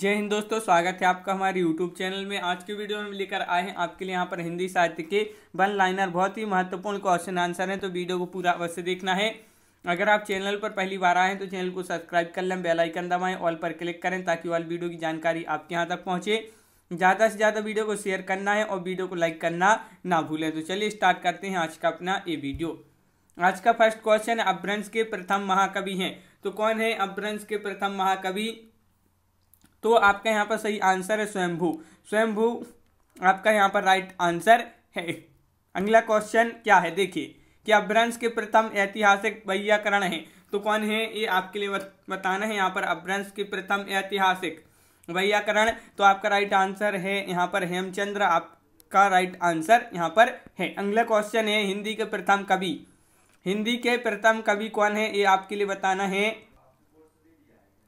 जय हिंद दोस्तों स्वागत है आपका हमारे यूट्यूब चैनल में आज के वीडियो में लेकर आए हैं आपके लिए यहाँ पर हिंदी साहित्य के वन लाइनर बहुत ही महत्वपूर्ण क्वेश्चन आंसर है तो वीडियो को पूरा अवश्य देखना है अगर आप चैनल पर पहली बार आए हैं तो चैनल को सब्सक्राइब कर लें बेल आइकन दबाएं ऑल पर क्लिक करें ताकि ऑल वीडियो की जानकारी आपके यहाँ तक पहुँचे ज़्यादा से ज़्यादा वीडियो को शेयर करना है और वीडियो को लाइक करना ना भूलें तो चलिए स्टार्ट करते हैं आज का अपना ये वीडियो आज का फर्स्ट क्वेश्चन अभ्रंश के प्रथम महाकवि हैं तो कौन है अभ्रंश के प्रथम महाकवि तो आपका यहाँ पर सही आंसर है स्वयंभू स्वयंभू आपका यहाँ पर राइट आंसर है अगला क्वेश्चन क्या है देखिए कि अभ्रंश के प्रथम ऐतिहासिक वैयाकरण है तो कौन है ये आपके लिए बताना है यहाँ पर अभ्रंश के प्रथम ऐतिहासिक वैयाकरण तो आपका राइट आंसर है यहाँ पर हेमचंद्र आपका राइट आंसर यहाँ पर है अगला क्वेश्चन है हिंदी के प्रथम कवि हिंदी के प्रथम कवि कौन है ये आपके लिए बताना है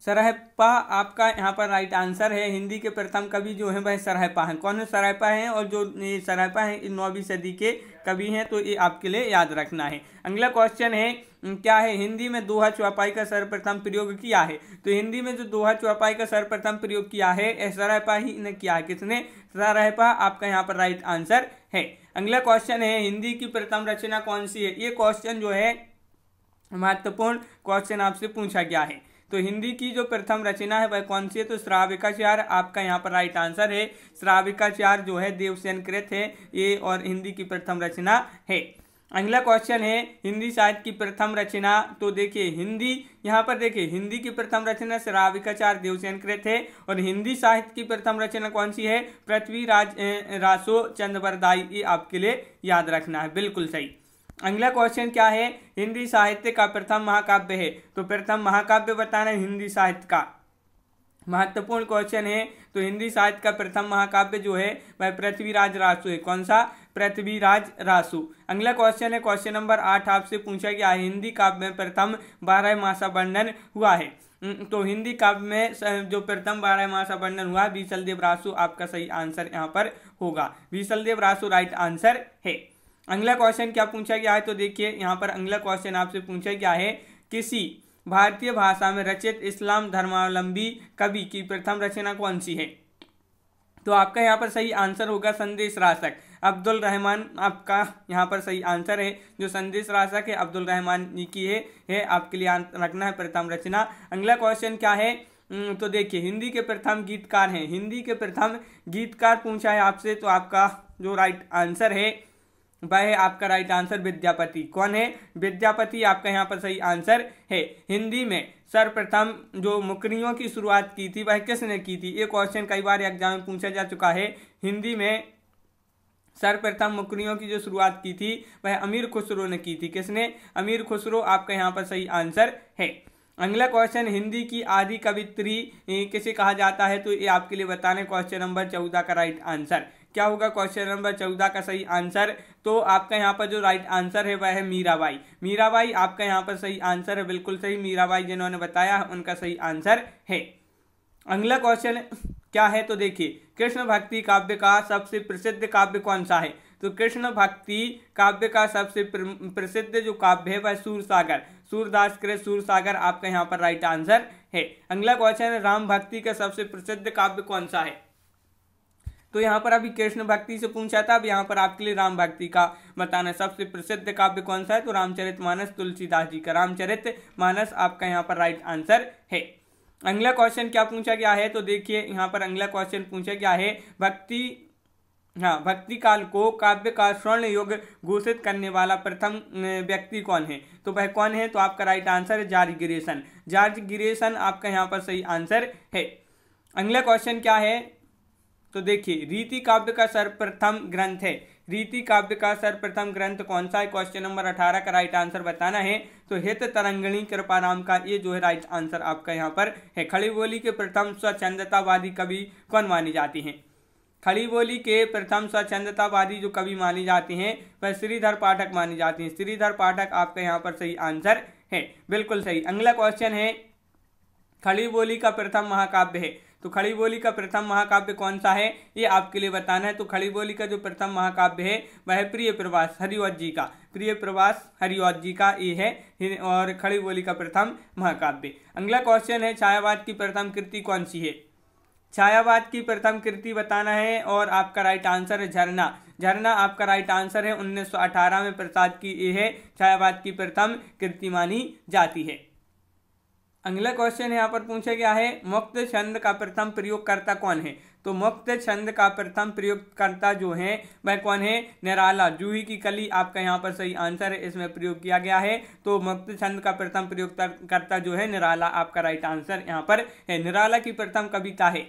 सरहपा आपका यहाँ पर राइट आंसर है हिंदी के प्रथम कवि जो है वह सरहपा हैं कौन है सरहपा हैं और जो ये सरहपा हैं इन नौवीं सदी के कवि हैं तो ये आपके लिए याद रखना है अगला क्वेश्चन है क्या है हिंदी में दोहा चौपाई का सर्वप्रथम प्रयोग किया है तो हिंदी में जो दोहा चौपाई का सर्वप्रथम प्रयोग किया है सरहपा ही ने किया है किसने सरहपा आपका यहाँ पर राइट आंसर है अगला क्वेश्चन है हिंदी की प्रथम रचना कौन सी है ये क्वेश्चन जो है महत्वपूर्ण क्वेश्चन आपसे पूछा गया है तो हिंदी की जो प्रथम रचना है वह कौन सी है तो श्राविकाचार आपका यहाँ पर राइट आंसर है श्राविकाचार जो है देवसेन कृत है ये और हिंदी की प्रथम रचना है अगला क्वेश्चन है हिंदी साहित्य की प्रथम रचना तो देखिए हिंदी यहाँ पर देखिए हिंदी की प्रथम रचना श्राविकाचार देवसेन कृत है और हिंदी साहित्य की प्रथम रचना कौन सी है पृथ्वीराज रासो चंद्रवरदाई ये आपके लिए याद रखना है बिल्कुल सही अगला क्वेश्चन क्या है हिंदी साहित्य का प्रथम महाकाव्य है तो प्रथम महाकाव्य बताना है हिंदी साहित्य का महत्वपूर्ण क्वेश्चन है तो हिंदी साहित्य का प्रथम महाकाव्य जो है वह पृथ्वीराज रासु है कौन सा पृथ्वीराज रासु अगला क्वेश्चन है क्वेश्चन नंबर आठ आपसे पूछा गया है हिंदी काव्य में प्रथम बारह मासा वर्णन हुआ है तो हिंदी काव्य में जो प्रथम बारह मासा वर्णन हुआ विशलदेव रासु आपका सही आंसर यहाँ पर होगा विशलदेव रासु राइट आंसर है अगला क्वेश्चन क्या पूछा गया है तो देखिए यहाँ पर अगला क्वेश्चन आपसे पूछा गया है किसी भारतीय भाषा में रचित इस्लाम धर्मावलंबी कवि की प्रथम रचना कौन सी है तो आपका यहाँ पर सही आंसर होगा संदेश राशक अब्दुल रहमान आपका यहाँ पर सही आंसर है जो संदेश राशक है अब्दुल रहमान जी की है, है आपके लिए रखना है प्रथम रचना अगला क्वेश्चन क्या है हम्म, तो देखिए हिंदी के प्रथम गीतकार हैं हिंदी के प्रथम गीतकार पूछा है आपसे तो आपका जो राइट आंसर है वह आपका राइट आंसर विद्यापति कौन है विद्यापति आपका यहाँ पर सही आंसर है हिंदी में सर्वप्रथम जो मुकरियों की शुरुआत की थी वह किसने की थी ये क्वेश्चन कई बार एग्जाम में पूछा जा चुका है हिंदी में सर्वप्रथम मुकरियों की जो शुरुआत की थी वह अमीर खुसरो ने की थी किसने अमीर खुसरो आपका यहाँ पर सही आंसर है अगला क्वेश्चन हिंदी की आदि कवित्री किसे कहा जाता है तो ये आपके लिए बताने क्वेश्चन नंबर चौदह का राइट आंसर क्या होगा क्वेश्चन नंबर चौदह का सही आंसर तो आपका यहाँ पर जो राइट आंसर है वह है मीराबाई मीराबाई आपका यहाँ पर सही आंसर है बिल्कुल सही मीराबाई जिन्होंने बताया उनका सही आंसर है अगला क्वेश्चन क्या है तो देखिए कृष्ण भक्ति काव्य का सबसे प्रसिद्ध काव्य कौन सा है तो कृष्ण भक्ति काव्य का सबसे प्रसिद्ध जो काव्य है वह सूरसागर सूरदास कृष्ण सूरसागर आपका यहाँ पर राइट आंसर है अगला क्वेश्चन है राम भक्ति का सबसे प्रसिद्ध काव्य कौन सा है तो यहाँ पर अभी कृष्ण भक्ति से पूछा था अब यहाँ पर आपके लिए राम भक्ति का बताना सबसे प्रसिद्ध काव्य कौन सा है तो रामचरित मानस तुलसीदास जी का रामचरित मानस आपका यहाँ पर राइट आंसर है अगला क्वेश्चन क्या पूछा गया है तो देखिए यहाँ पर अगला क्वेश्चन पूछा गया है भक्ति हाँ भक्ति काल को काव्य का स्वर्ण युग घोषित करने वाला प्रथम व्यक्ति कौन है तो वह कौन है तो आपका राइट आंसर है जार्ज गिरेसन जार्ज गिरेसन आपका यहाँ पर सही आंसर है अगला क्वेश्चन क्या है तो देखिए रीति काव्य का सर्वप्रथम ग्रंथ है रीति काव्य का सर्वप्रथम ग्रंथ कौन सा है क्वेश्चन नंबर अठारह का राइट आंसर बताना है तो हित तरंगणी कृपा नाम का ये जो है राइट आंसर आपका यहाँ पर है खड़ी बोली के प्रथम स्वच्छंदतावादी कवि कौन मानी जाती हैं खड़ी बोली के प्रथम स्वच्छंदतावादी जो कवि मानी जाती हैं वह श्रीधर पाठक मानी जाती हैं श्रीधर पाठक आपका यहाँ पर सही आंसर है बिल्कुल सही अगला क्वेश्चन है खड़ी बोली का प्रथम महाकाव्य है तो खड़ी बोली का प्रथम महाकाव्य कौन सा है ये आपके लिए बताना है तो खड़ी बोली का जो प्रथम महाकाव्य है वह प्रिय प्रवास हरिवत जी का प्रिय प्रवास हरिवत जी का ये है और खड़ी बोली का प्रथम महाकाव्य अगला क्वेश्चन है छायावाद की प्रथम कृति कौन सी है छायावाद की प्रथम कृति बताना है और आपका राइट आंसर है झरना झरना आपका राइट आंसर है 1918 में प्रसाद की ये है छायावाद की प्रथम कृति मानी जाती है अगला क्वेश्चन यहाँ पर पूछा गया है मुक्त छंद का प्रथम प्रयोगकर्ता कौन है तो मुक्त छंद का प्रथम प्रयोगकर्ता जो है वह कौन है निराला जूही की कली आपका यहाँ पर सही आंसर है इसमें प्रयोग किया गया है तो मुक्त छंद का प्रथम प्रयोगकर्ता जो है निराला आपका राइट आंसर यहाँ पर है निराला की प्रथम कविता है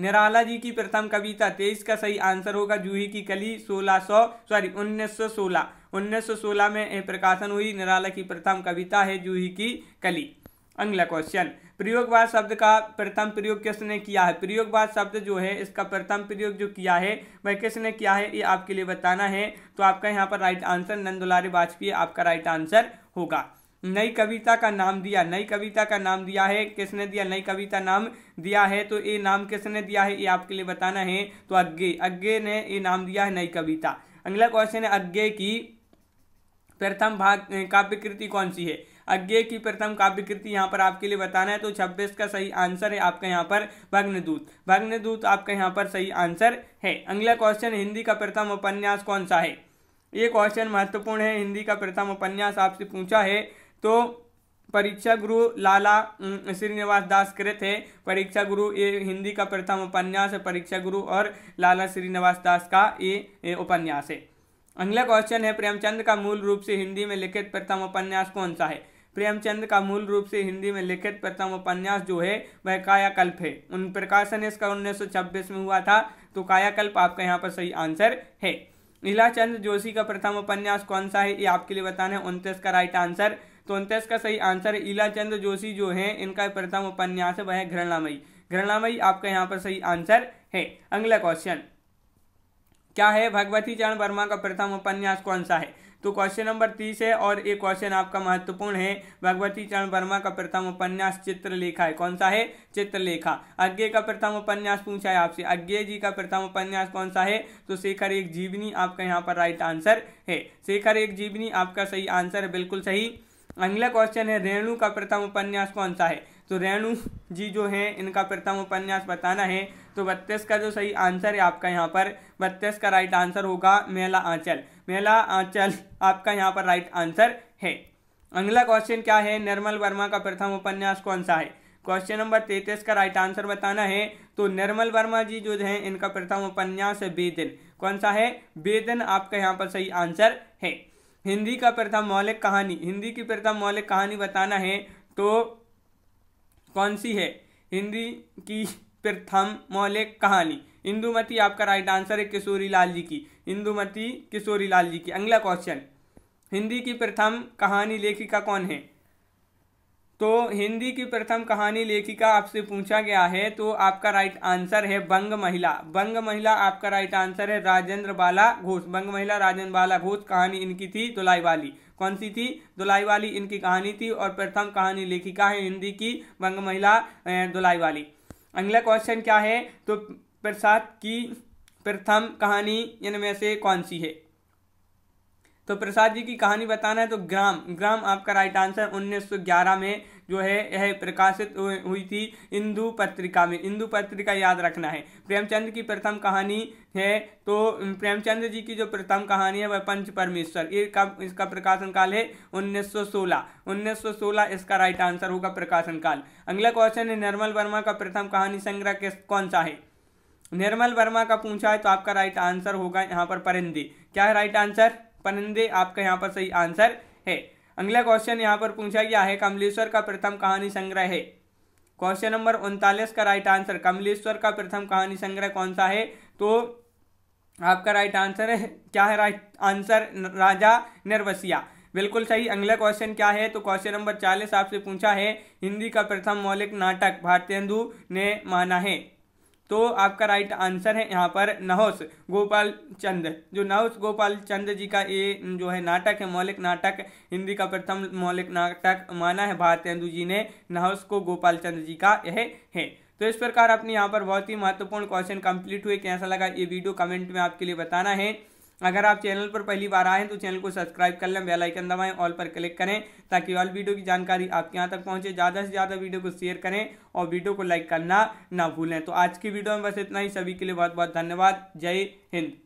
निराला जी की प्रथम कविता तेईस का सही आंसर होगा जूही की कली सोलह सौ सॉरी उन्नीस सौ सोलह उन्नीस सौ सोलह में प्रकाशन हुई निराला की प्रथम कविता है जूही की कली अगला क्वेश्चन प्रयोगवाद शब्द का प्रथम प्रयोग किसने किया है प्रयोगवाद शब्द जो है इसका प्रथम प्रयोग जो किया है वह किसने किया है ये आपके लिए बताना है तो आपका यहाँ पर राइट आंसर नंदुलारे वाजपेयी आपका राइट आंसर होगा नई कविता का नाम दिया नई कविता का नाम दिया है किसने दिया नई कविता नाम दिया है तो ये नाम किसने दिया है ये आपके लिए बताना है तो अज्ञे अज्ञे ने ये नाम दिया है नई कविता अगला क्वेश्चन है अज्ञे की प्रथम भाग काव्य कृति कौन सी है अज्ञे की प्रथम काव्य कृति यहाँ पर आपके लिए बताना है तो छब्बीस का सही आंसर है आपका यहाँ पर भग्नदूत भग्नदूत आपका यहाँ पर सही आंसर है अगला क्वेश्चन हिंदी का प्रथम उपन्यास कौन सा है ये क्वेश्चन महत्वपूर्ण है हिंदी का प्रथम उपन्यास आपसे पूछा है तो परीक्षा गुरु लाला श्रीनिवास दास कृत है परीक्षा गुरु ये हिंदी का प्रथम उपन्यास है परीक्षा गुरु और लाला श्रीनिवास दास का ये उपन्यास है अगला क्वेश्चन है प्रेमचंद का मूल रूप से हिंदी में लिखित प्रथम उपन्यास कौन सा है प्रेमचंद का मूल रूप से हिंदी में लिखित प्रथम उपन्यास जो है वह कायाकल्प है उन प्रकाशन इसका उन्नीस में हुआ था तो कायाकल्प आपका यहाँ पर सही आंसर है नीलाचंद जोशी का प्रथम उपन्यास कौन सा है ये आपके लिए बताना है उनतीस का राइट आंसर तो उनतीस का सही आंसर है ईलाचंद जोशी जो है इनका प्रथम उपन्यास है वह घृणामयी घृणामयी आपका यहाँ पर सही आंसर है अगला क्वेश्चन क्या है भगवती चरण वर्मा का प्रथम उपन्यास कौन सा है तो क्वेश्चन नंबर तीस है और ये क्वेश्चन आपका महत्वपूर्ण है भगवती चरण वर्मा का प्रथम उपन्यास चित्रलेखा है कौन सा है चित्रलेखा अज्ञे का प्रथम उपन्यास पूछा है आपसे अज्ञे जी का प्रथम उपन्यास कौन सा है तो शेखर एक जीवनी आपका यहाँ पर राइट आंसर है शेखर एक जीवनी आपका सही आंसर है बिल्कुल सही अगला क्वेश्चन है रेणु का प्रथम उपन्यास कौन सा है तो रेणु जी जो है इनका प्रथम उपन्यास बताना है तो बत्तीस का जो सही आंसर है आपका यहाँ पर बत्तीस का राइट आंसर होगा मेला आंचल मेला आंचल आपका यहाँ पर राइट आंसर है अगला क्वेश्चन क्या है निर्मल वर्मा का प्रथम उपन्यास कौन सा है क्वेश्चन नंबर तैतीस का राइट आंसर बताना है तो निर्मल वर्मा जी जो है इनका प्रथम उपन्यास है बेदिन कौन सा है बेदिन आपका यहाँ पर सही आंसर है हिंदी का प्रथम मौलिक कहानी हिंदी की प्रथम मौलिक कहानी बताना है तो कौन सी है हिंदी की प्रथम मौलिक कहानी इंदुमती आपका राइट आंसर है किशोरी लाल जी की इंदुमती किशोरी लाल जी की अगला क्वेश्चन हिंदी की प्रथम कहानी लेखिका कौन है तो हिंदी की प्रथम कहानी लेखिका आपसे पूछा गया है तो आपका राइट आंसर है बंग महिला बंग महिला आपका राइट आंसर है राजेंद्र बाला घोष बंग महिला राजेंद्र बाला घोष कहानी इनकी थी धुलाई वाली कौन सी थी दुलाई वाली इनकी कहानी थी और प्रथम कहानी लेखिका है हिंदी की वंग महिला दुलाई वाली अगला क्वेश्चन क्या है तो प्रसाद की प्रथम कहानी इनमें से कौन सी है तो प्रसाद जी की कहानी बताना है तो ग्राम ग्राम आपका राइट आंसर 1911 में जो है यह प्रकाशित हुई थी इंदू पत्रिका में इंदू पत्रिका याद रखना है प्रेमचंद की प्रथम कहानी है तो प्रेमचंद जी की जो प्रथम कहानी है वह पंच परमेश्वर ये कब इसका प्रकाशन काल है 1916 1916 इसका राइट आंसर होगा प्रकाशन काल अगला क्वेश्चन है निर्मल वर्मा का प्रथम कहानी संग्रह किस कौन सा है निर्मल वर्मा का पूछा है तो आपका राइट आंसर होगा यहाँ पर परिंदी क्या है राइट आंसर पनंदे आपका यहाँ पर सही आंसर है अगला क्वेश्चन यहाँ पर पूछा गया है कमलेश्वर का प्रथम कहानी संग्रह है क्वेश्चन नंबर उनतालीस का राइट आंसर कमलेश्वर का प्रथम कहानी संग्रह कौन सा है तो आपका राइट आंसर है क्या है राइट आंसर राजा नरवसिया बिल्कुल सही अगला क्वेश्चन क्या है तो क्वेश्चन नंबर चालीस आपसे पूछा है हिंदी का प्रथम मौलिक नाटक भारतेंदु ने माना है तो आपका राइट आंसर है यहाँ पर नहोस गोपाल चंद जो नहोस गोपाल चंद जी का ये जो है नाटक है मौलिक नाटक हिंदी का प्रथम मौलिक नाटक माना है भारतेंदु जी ने नहोस को गोपाल चंद जी का यह है तो इस प्रकार अपने यहाँ पर बहुत ही महत्वपूर्ण क्वेश्चन कंप्लीट हुए कैसा लगा ये वीडियो कमेंट में आपके लिए बताना है अगर आप चैनल पर पहली बार आए तो चैनल को सब्सक्राइब कर लें बेलाइकन दबाएं ऑल पर क्लिक करें ताकि ऑल वीडियो की जानकारी आपके यहाँ तक पहुँचे ज़्यादा से ज़्यादा वीडियो को शेयर करें और वीडियो को लाइक करना ना भूलें तो आज की वीडियो में बस इतना ही सभी के लिए बहुत बहुत धन्यवाद जय हिंद